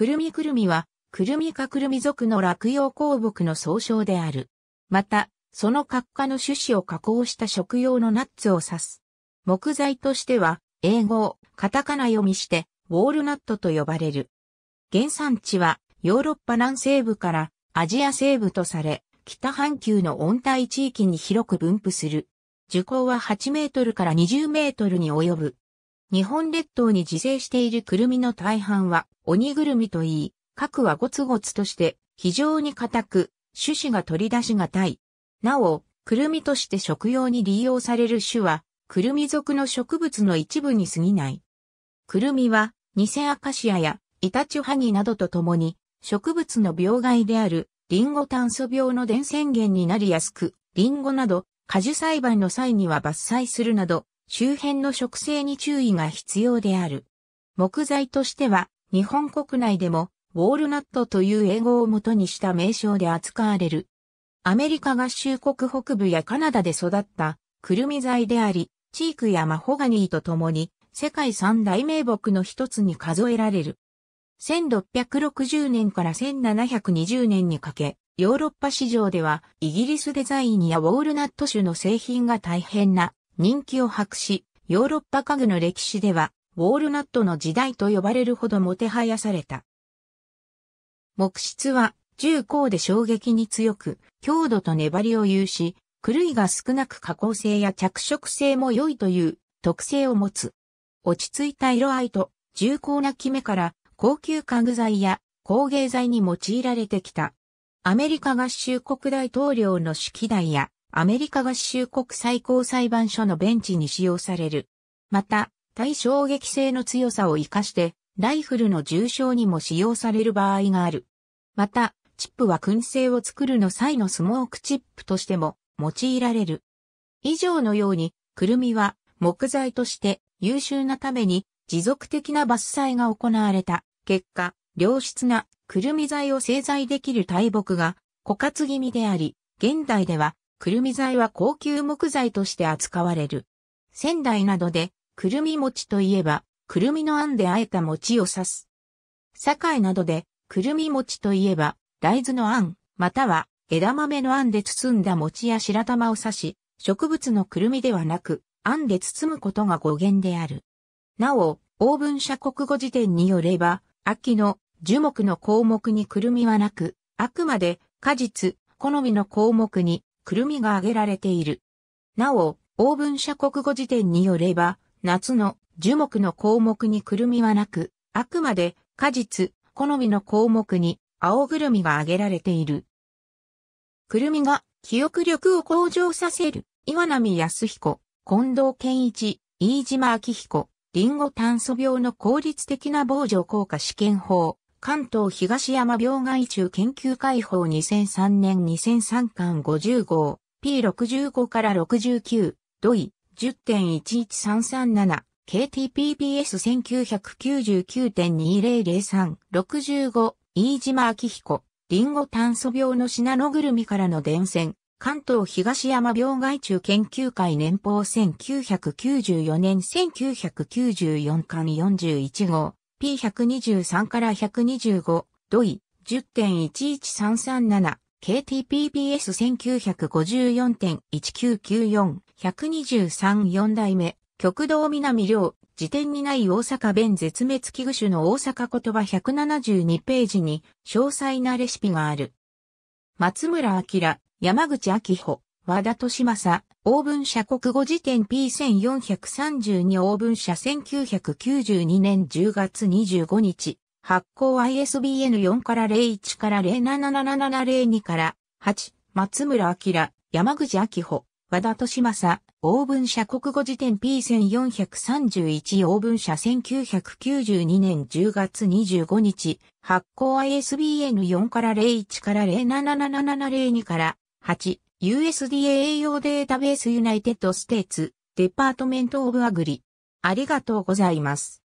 くるみくるみは、くるみかくるみ族の落葉鉱木の総称である。また、その閣下の種子を加工した食用のナッツを指す。木材としては、英語、カタカナ読みして、ウォールナットと呼ばれる。原産地は、ヨーロッパ南西部からアジア西部とされ、北半球の温帯地域に広く分布する。樹高は8メートルから20メートルに及ぶ。日本列島に自生しているクルミの大半は鬼ぐるみといい、核はゴツゴツとして非常に硬く、種子が取り出しがたい。なお、クルミとして食用に利用される種は、クルミ属の植物の一部に過ぎない。クルミは、ニセアカシアやイタチハギなどとともに、植物の病害であるリンゴ炭素病の伝染源になりやすく、リンゴなど果樹栽培の際には伐採するなど、周辺の植生に注意が必要である。木材としては、日本国内でも、ウォールナットという英語を元にした名称で扱われる。アメリカ合衆国北部やカナダで育った、クルミ材であり、チークやマホガニーと共に、世界三大名木の一つに数えられる。1660年から1720年にかけ、ヨーロッパ市場ではイギリスデザインやウォールナット種の製品が大変な人気を博し、ヨーロッパ家具の歴史では、ウォールナットの時代と呼ばれるほどもてはやされた。木質は重厚で衝撃に強く、強度と粘りを有し、狂いが少なく加工性や着色性も良いという特性を持つ。落ち着いた色合いと重厚なキメから高級家具材や工芸材に用いられてきた。アメリカ合衆国大統領の式台やアメリカ合衆国最高裁判所のベンチに使用される。また、対衝撃性の強さを活かして、ライフルの重傷にも使用される場合がある。また、チップは燻製を作るの際のスモークチップとしても用いられる。以上のように、クルミは木材として優秀なために持続的な伐採が行われた結果、良質なクルミ材を製材できる大木が枯渇気味であり、現代ではくるみ材は高級木材として扱われる。仙台などで、くるみ餅といえば、くるみの餡で和えた餅を指す。堺などで、くるみ餅といえば、大豆の餡、または枝豆の餡で包んだ餅や白玉を指し、植物のくるみではなく、餡で包むことが語源である。なお、オーブン社国語辞典によれば、秋の樹木の項目にくるみはなく、あくまで果実、好みの項目にくるみが挙げられている。なお、オーブン社国語辞典によれば、夏の樹木の項目にくるみはなく、あくまで果実、好みの項目に青ぐるみが挙げられている。くるみが記憶力を向上させる、岩波康彦、近藤健一、飯島明彦、リンゴ炭素病の効率的な防除効果試験法、関東東山病害虫研究会放2003年2003巻50号、P65 から69、ドイ、10.11337、k t p p s 1 9 9 9 2 0 0 3 65、飯島明彦、リンゴ炭素病のシナノグルミからの伝染、関東東山病害虫研究会年報1994年1994巻41号、P123 から125、ドイ、10.11337、KTPBS1954.1994、123 4代目、極道南良、辞典にない大阪弁絶滅危惧種の大阪言葉172ページに詳細なレシピがある。松村明、山口明穂、和田利正、オ文社国語辞典 P1432 オ文社1992年10月25日、発行 ISBN4 から01から077702から8、松村明、山口明穂、和田利正、オ文社国語辞典 P1431 オ文社1992年10月25日、発行 ISBN4 から01から077702から8、USDA 栄養データベースユナイテッドステーツデパートメントオブアグリ。ありがとうございます。